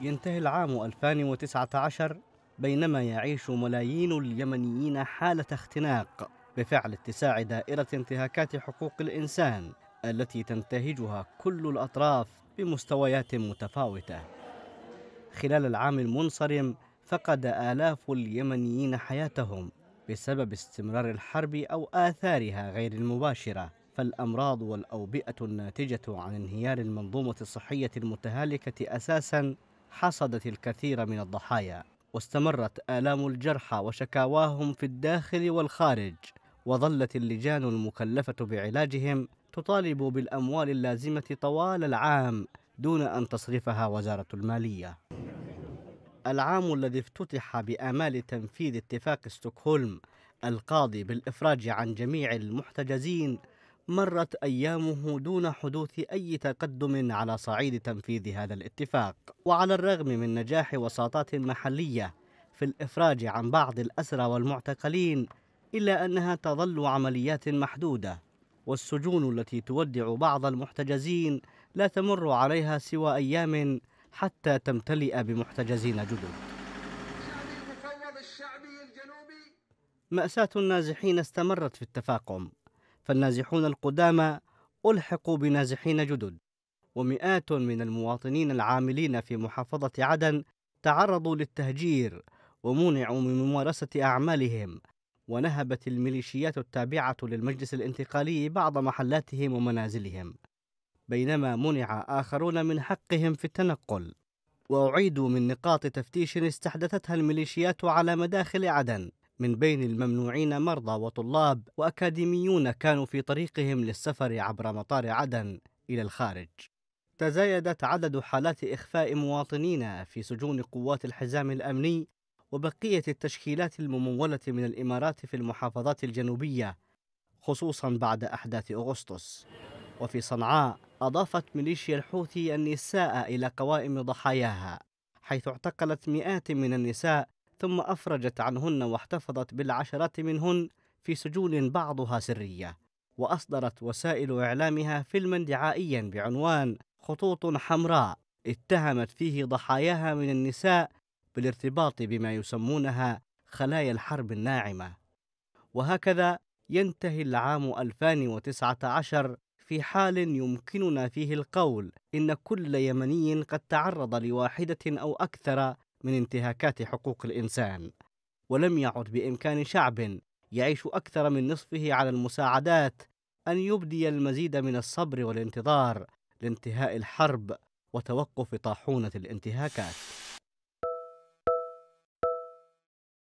ينتهي العام 2019 بينما يعيش ملايين اليمنيين حالة اختناق بفعل اتساع دائرة انتهاكات حقوق الإنسان التي تنتهجها كل الأطراف بمستويات متفاوتة. خلال العام المنصرم فقد آلاف اليمنيين حياتهم بسبب استمرار الحرب أو آثارها غير المباشرة فالأمراض والأوبئة الناتجة عن انهيار المنظومة الصحية المتهالكة أساساً حصدت الكثير من الضحايا واستمرت آلام الجرحى وشكاواهم في الداخل والخارج وظلت اللجان المكلفة بعلاجهم تطالب بالأموال اللازمة طوال العام دون أن تصرفها وزارة المالية العام الذي افتتح بآمال تنفيذ اتفاق ستوكهولم القاضي بالإفراج عن جميع المحتجزين مرت أيامه دون حدوث أي تقدم على صعيد تنفيذ هذا الاتفاق وعلى الرغم من نجاح وساطات محلية في الإفراج عن بعض الأسرى والمعتقلين إلا أنها تظل عمليات محدودة والسجون التي تودع بعض المحتجزين لا تمر عليها سوى أيام حتى تمتلئ بمحتجزين جدد مأساة النازحين استمرت في التفاقم فالنازحون القدامى ألحقوا بنازحين جدد ومئات من المواطنين العاملين في محافظة عدن تعرضوا للتهجير ومنعوا من ممارسة أعمالهم ونهبت الميليشيات التابعة للمجلس الانتقالي بعض محلاتهم ومنازلهم بينما منع آخرون من حقهم في التنقل وأعيدوا من نقاط تفتيش استحدثتها الميليشيات على مداخل عدن من بين الممنوعين مرضى وطلاب وأكاديميون كانوا في طريقهم للسفر عبر مطار عدن إلى الخارج تزايدت عدد حالات إخفاء مواطنين في سجون قوات الحزام الأمني وبقية التشكيلات الممولة من الإمارات في المحافظات الجنوبية خصوصا بعد أحداث أغسطس وفي صنعاء أضافت ميليشيا الحوثي النساء إلى قوائم ضحاياها حيث اعتقلت مئات من النساء ثم أفرجت عنهن واحتفظت بالعشرات منهن في سجون بعضها سرية وأصدرت وسائل إعلامها فيلما دعائيا بعنوان خطوط حمراء اتهمت فيه ضحاياها من النساء بالارتباط بما يسمونها خلايا الحرب الناعمة وهكذا ينتهي العام 2019 في حال يمكننا فيه القول إن كل يمني قد تعرض لواحدة أو أكثر من انتهاكات حقوق الإنسان ولم يعد بإمكان شعب يعيش أكثر من نصفه على المساعدات أن يبدي المزيد من الصبر والانتظار لانتهاء الحرب وتوقف طاحونة الانتهاكات